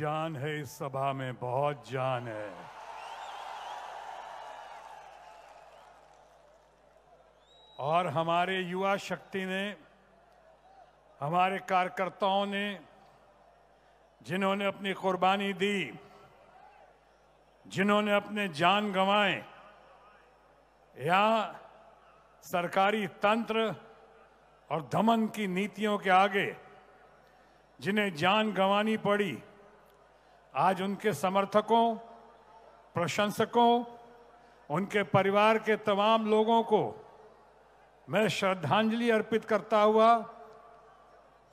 जान है इस सभा में बहुत जान है और हमारे युवा शक्ति ने हमारे कार्यकर्ताओं ने जिन्होंने अपनी कुर्बानी दी जिन्होंने अपने जान गंवाए या सरकारी तंत्र और दमन की नीतियों के आगे जिन्हें जान गंवानी पड़ी आज उनके समर्थकों प्रशंसकों उनके परिवार के तमाम लोगों को मैं श्रद्धांजलि अर्पित करता हुआ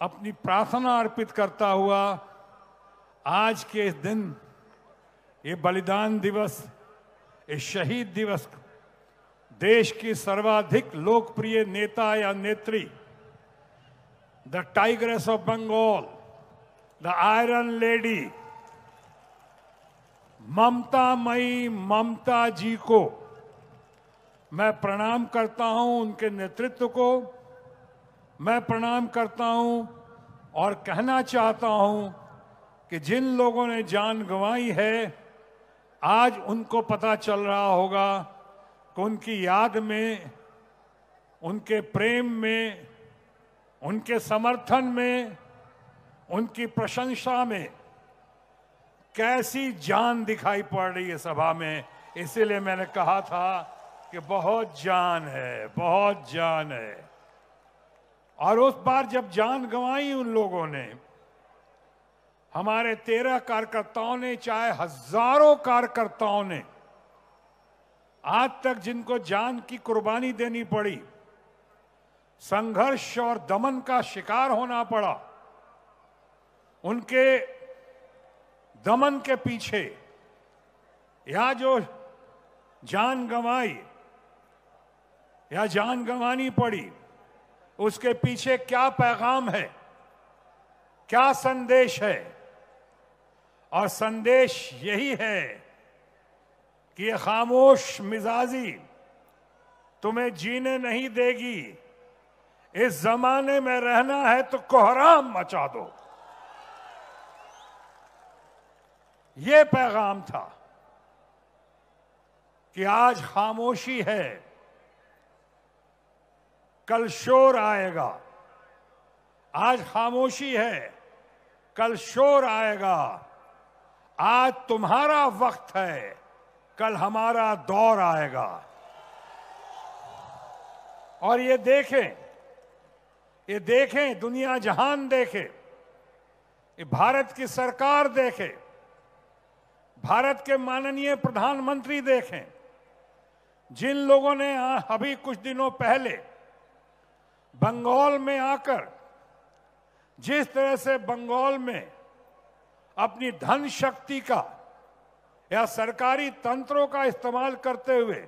अपनी प्रार्थना अर्पित करता हुआ आज के इस दिन ये बलिदान दिवस ये शहीद दिवस देश की सर्वाधिक लोकप्रिय नेता या नेत्री the tigress of Bengal the iron lady Mamata मई ममता जी को मैं प्रणाम करता हूं उनके नेतृत्व को मैं प्रणाम करता हूं और कहना चाहता हूं कि जिन लोगों ने जान गंवाई है आज उनको पता चल रहा होगा कि उनकी याद में उनके प्रेम में उनके समर्थन में उनकी प्रशंसा में कैसी जान दिखाई पड़ रही है सभा में इसीलिए मैंने कहा था कि बहुत जान है बहुत जान है और उस बार जब जान गंवाई उन लोगों ने हमारे तेरह कार्यकर्ताओं ने चाहे हजारों कार्यकर्ताओं ने आज तक जिनको जान की कुर्बानी देनी पड़ी संघर्ष और दमन का शिकार होना पड़ा उनके दमन के पीछे या जो जान गंवाई या जान गंवानी पड़ी उसके पीछे क्या पैगाम है क्या संदेश है और संदेश यही है कि ये खामोश मिजाजी तुम्हें जीने नहीं देगी इस जमाने में रहना है तो कोहराम मचा दो ये पैगाम था कि आज खामोशी है कल शोर आएगा आज खामोशी है कल शोर आएगा आज तुम्हारा वक्त है कल हमारा दौर आएगा और ये देखें ये देखें दुनिया जहान देखे ये भारत की सरकार देखे भारत के माननीय प्रधानमंत्री देखें जिन लोगों ने अभी कुछ दिनों पहले बंगाल में आकर जिस तरह से बंगाल में अपनी धन शक्ति का या सरकारी तंत्रों का इस्तेमाल करते हुए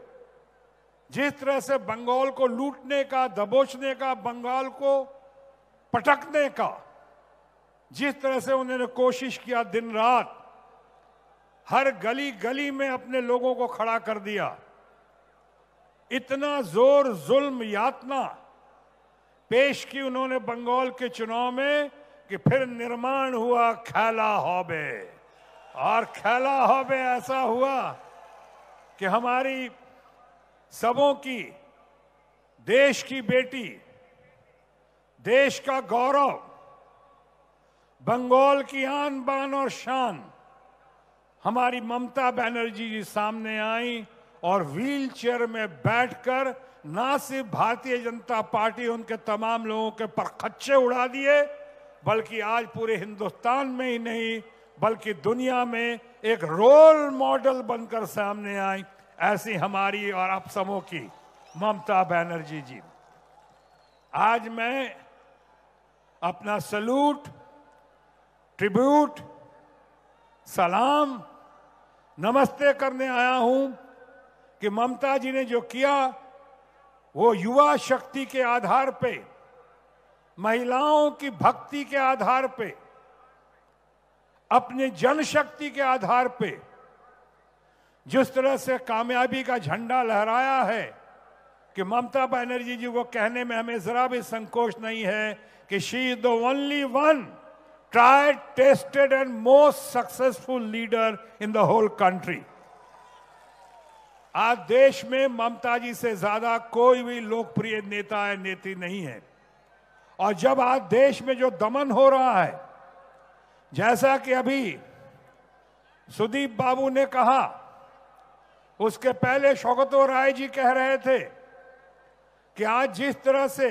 जिस तरह से बंगाल को लूटने का दबोचने का बंगाल को पटकने का जिस तरह से उन्होंने कोशिश किया दिन रात हर गली गली में अपने लोगों को खड़ा कर दिया इतना जोर जुल्म यातना पेश की उन्होंने बंगाल के चुनाव में कि फिर निर्माण हुआ खैला होबे और खैला होबे ऐसा हुआ कि हमारी सबों की देश की बेटी देश का गौरव बंगाल की आन बान और शान हमारी ममता बनर्जी जी सामने आई और व्हीलचेयर में बैठकर ना सिर्फ भारतीय जनता पार्टी उनके तमाम लोगों के पर खच्चे उड़ा दिए बल्कि आज पूरे हिंदुस्तान में ही नहीं बल्कि दुनिया में एक रोल मॉडल बनकर सामने आई ऐसी हमारी और आप सबों की ममता बनर्जी जी आज मैं अपना सलूट ट्रिब्यूट सलाम नमस्ते करने आया हूं कि ममता जी ने जो किया वो युवा शक्ति के आधार पे महिलाओं की भक्ति के आधार पे अपने जनशक्ति के आधार पे जिस तरह से कामयाबी का झंडा लहराया है कि ममता बनर्जी जी को कहने में हमें जरा भी संकोच नहीं है कि she is the only one tried, tested, and most successful leader in the whole country. आज देश में ममता जी से ज्यादा कोई भी लोकप्रिय नेता है नेत्री नहीं है और जब आज देश में जो दमन हो रहा है जैसा कि अभी सुदीप बाबू ने कहा उसके पहले शौकतो राय जी कह रहे थे कि आज जिस तरह से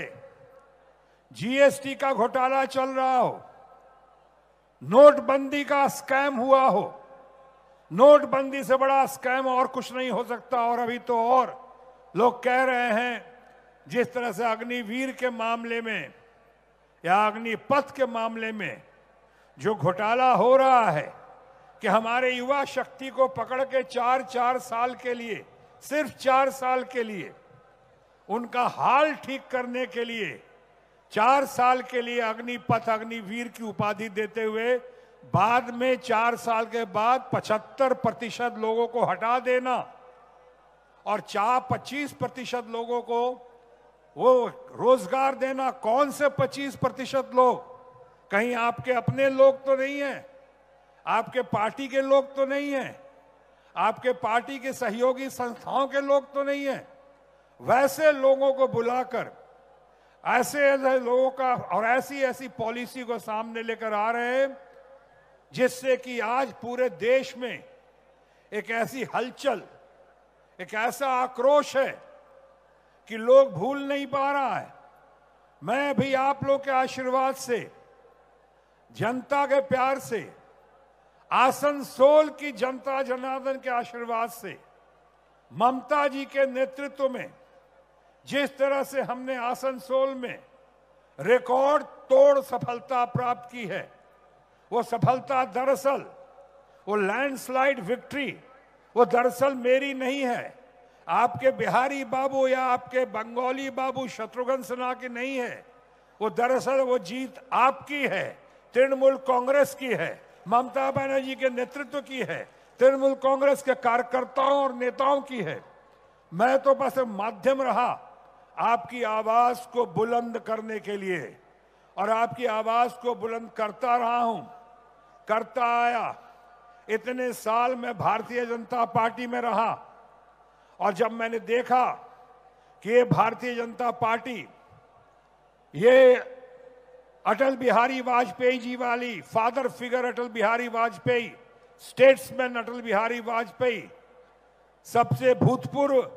जीएसटी का घोटाला चल रहा हो नोटबंदी का स्कैम हुआ हो नोटबंदी से बड़ा स्कैम और कुछ नहीं हो सकता और अभी तो और लोग कह रहे हैं जिस तरह से अग्निवीर के मामले में या अग्निपथ के मामले में जो घोटाला हो रहा है कि हमारे युवा शक्ति को पकड़ के चार चार साल के लिए सिर्फ चार साल के लिए उनका हाल ठीक करने के लिए चार साल के लिए अग्निपथ अग्निवीर की उपाधि देते हुए बाद में चार साल के बाद 75 प्रतिशत लोगों को हटा देना और चार पच्चीस प्रतिशत लोगों को वो रोजगार देना कौन से 25 प्रतिशत लोग कहीं आपके अपने लोग तो नहीं है आपके पार्टी के लोग तो नहीं है आपके पार्टी के सहयोगी संस्थाओं के लोग तो नहीं है वैसे लोगों को बुलाकर ऐसे ऐसे लोगों का और ऐसी ऐसी पॉलिसी को सामने लेकर आ रहे हैं जिससे कि आज पूरे देश में एक ऐसी हलचल एक ऐसा आक्रोश है कि लोग भूल नहीं पा रहा है मैं भी आप लोग के आशीर्वाद से जनता के प्यार से आसनसोल की जनता जनार्दन के आशीर्वाद से ममता जी के नेतृत्व में जिस तरह से हमने आसनसोल में रिकॉर्ड तोड़ सफलता प्राप्त की है वो सफलता दरअसल वो लैंडस्लाइड विक्ट्री वो दरअसल मेरी नहीं है आपके बिहारी बाबू या आपके बंगाली बाबू शत्रुघ्न सिन्हा की नहीं है वो दरअसल वो जीत आपकी है तृणमूल कांग्रेस की है ममता बनर्जी के नेतृत्व की है तृणमूल कांग्रेस के कार्यकर्ताओं और नेताओं की है मैं तो बस माध्यम रहा आपकी आवाज को बुलंद करने के लिए और आपकी आवाज को बुलंद करता रहा हूं करता आया इतने साल मैं भारतीय जनता पार्टी में रहा और जब मैंने देखा कि ये भारतीय जनता पार्टी ये अटल बिहारी वाजपेयी जी वाली father figure Atal Bihari Vajpayee statesman Atal Bihari Vajpayee सबसे भूतपूर्व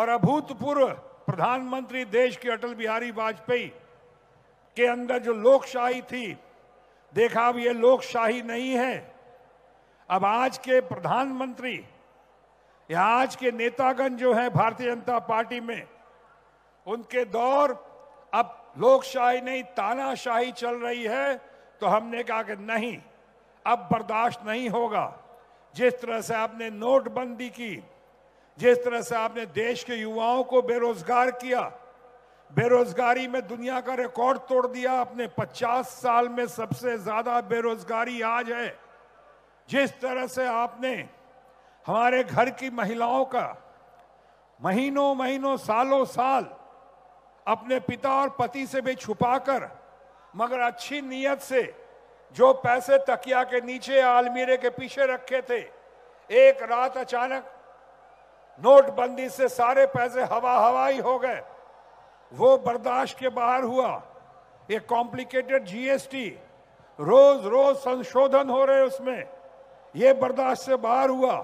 और अभूतपूर्व प्रधानमंत्री देश के अटल बिहारी वाजपेयी के अंदर जो लोकशाही थी देखा अब ये लोकशाही नहीं है अब आज के प्रधानमंत्री या आज के नेतागण जो हैं भारतीय जनता पार्टी में उनके दौर अब लोकशाही नहीं तानाशाही चल रही है तो हमने कहा कि नहीं अब बर्दाश्त नहीं होगा जिस तरह से आपने नोटबंदी की जिस तरह से आपने देश के युवाओं को बेरोजगार किया बेरोजगारी में दुनिया का रिकॉर्ड तोड़ दिया आपने 50 साल में सबसे ज्यादा बेरोजगारी आज है जिस तरह से आपने हमारे घर की महिलाओं का महीनों महीनों सालों साल अपने पिता और पति से भी छुपाकर मगर अच्छी नीयत से जो पैसे तकिया के नीचे आलमीरे के पीछे रखे थे एक रात अचानक नोटबंदी से सारे पैसे हवा हवाई हो गए वो बर्दाश्त के बाहर हुआ ये कॉम्प्लिकेटेड जीएसटी रोज रोज संशोधन हो रहे उसमें ये बर्दाश्त से बाहर हुआ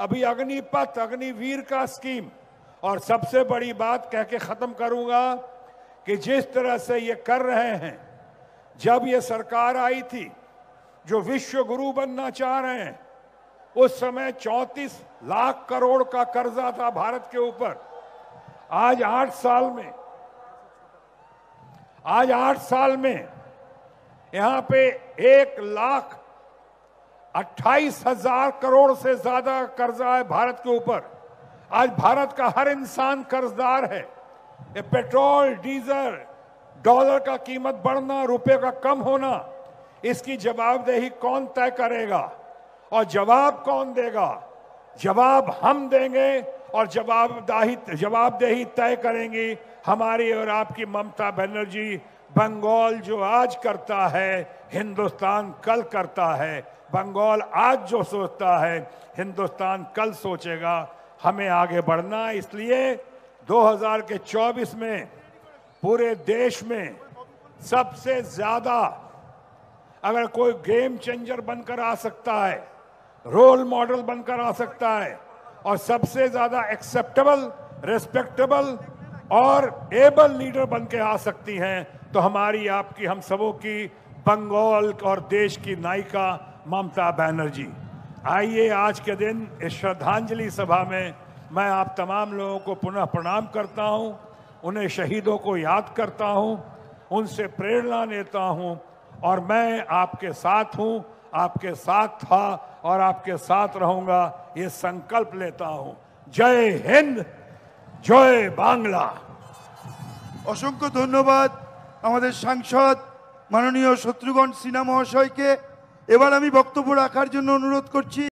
अभी अग्निपथ अग्निवीर का स्कीम और सबसे बड़ी बात कह के खत्म करूंगा कि जिस तरह से ये कर रहे हैं जब ये सरकार आई थी जो विश्व गुरु बनना चाह रहे हैं उस समय चौंतीस लाख करोड़ का कर्जा था भारत के ऊपर आज आठ साल में आज आठ साल में यहां पे एक लाख अट्ठाईस हजार करोड़ से ज्यादा कर्जा है भारत के ऊपर आज भारत का हर इंसान कर्जदार है ये पेट्रोल डीजल डॉलर का कीमत बढ़ना रुपए का कम होना इसकी जवाबदेही कौन तय करेगा और जवाब कौन देगा जवाब हम देंगे और जवाबदाही जवाबदेही तय करेंगी हमारी और आपकी ममता बनर्जी बंगाल जो आज करता है हिंदुस्तान कल करता है बंगाल आज जो सोचता है हिंदुस्तान कल सोचेगा हमें आगे बढ़ना इसलिए 2000 के 24 में पूरे देश में सबसे ज़्यादा अगर कोई गेम चेंजर बनकर आ सकता है रोल मॉडल बनकर आ सकता है और सबसे ज्यादा एक्सेप्टेबल रेस्पेक्टेबल और एबल लीडर बन के आ सकती हैं तो हमारी आपकी हम सबों की बंगाल और देश की नायिका ममता बनर्जी आइए आज के दिन इस श्रद्धांजलि सभा में मैं आप तमाम लोगों को पुनः प्रणाम करता हूं, उन्हें शहीदों को याद करता हूं, उनसे प्रेरणा लेता हूं और मैं आपके साथ हूं आपके साथ था और आपके साथ रहूंगा ये संकल्प लेता हूं জয় হিন্দ জয় বাংলা অসংখ্য ধন্যবাদ আমাদের সাংসদ মাননীয় শত্রুঘ্ন সিনহা মহাশয়কে এবার আমি বক্তব্য রাখার জন্য অনুরোধ করছি